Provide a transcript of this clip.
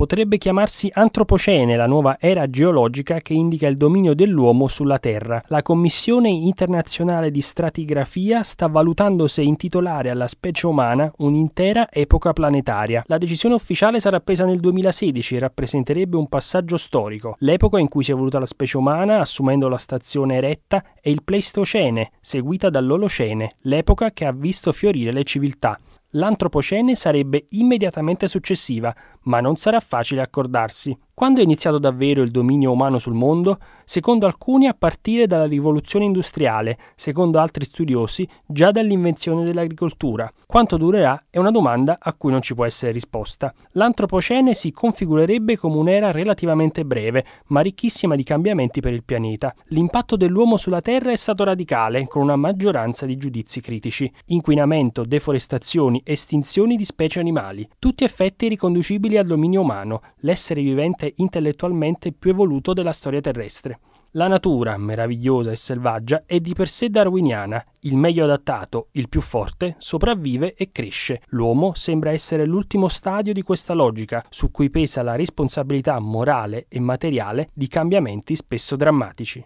Potrebbe chiamarsi Antropocene, la nuova era geologica che indica il dominio dell'uomo sulla Terra. La Commissione internazionale di stratigrafia sta valutando se intitolare alla specie umana un'intera epoca planetaria. La decisione ufficiale sarà presa nel 2016 e rappresenterebbe un passaggio storico, l'epoca in cui si è evoluta la specie umana assumendo la stazione eretta è il Pleistocene, seguita dall'Olocene, l'epoca che ha visto fiorire le civiltà. L'antropocene sarebbe immediatamente successiva, ma non sarà facile accordarsi. Quando è iniziato davvero il dominio umano sul mondo? Secondo alcuni a partire dalla rivoluzione industriale, secondo altri studiosi già dall'invenzione dell'agricoltura. Quanto durerà è una domanda a cui non ci può essere risposta. L'antropocene si configurerebbe come un'era relativamente breve, ma ricchissima di cambiamenti per il pianeta. L'impatto dell'uomo sulla Terra è stato radicale, con una maggioranza di giudizi critici. Inquinamento, deforestazioni, estinzioni di specie animali, tutti effetti riconducibili al dominio umano. L'essere vivente intellettualmente più evoluto della storia terrestre. La natura, meravigliosa e selvaggia, è di per sé darwiniana. Il meglio adattato, il più forte, sopravvive e cresce. L'uomo sembra essere l'ultimo stadio di questa logica, su cui pesa la responsabilità morale e materiale di cambiamenti spesso drammatici.